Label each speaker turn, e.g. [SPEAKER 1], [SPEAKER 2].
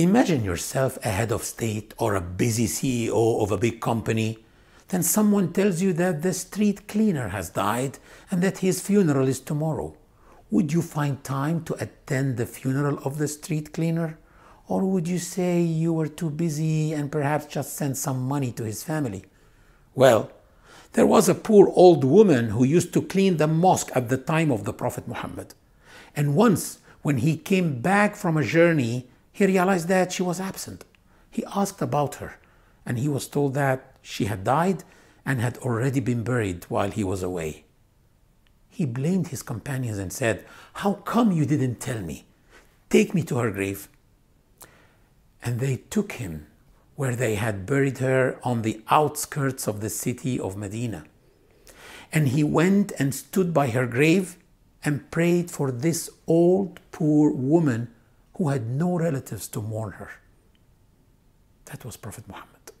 [SPEAKER 1] Imagine yourself a head of state or a busy CEO of a big company. Then someone tells you that the street cleaner has died and that his funeral is tomorrow. Would you find time to attend the funeral of the street cleaner? Or would you say you were too busy and perhaps just send some money to his family? Well, there was a poor old woman who used to clean the mosque at the time of the Prophet Muhammad. And once, when he came back from a journey, he realized that she was absent. He asked about her, and he was told that she had died and had already been buried while he was away. He blamed his companions and said, How come you didn't tell me? Take me to her grave. And they took him where they had buried her on the outskirts of the city of Medina. And he went and stood by her grave and prayed for this old poor woman who had no relatives to mourn her. That was Prophet Muhammad.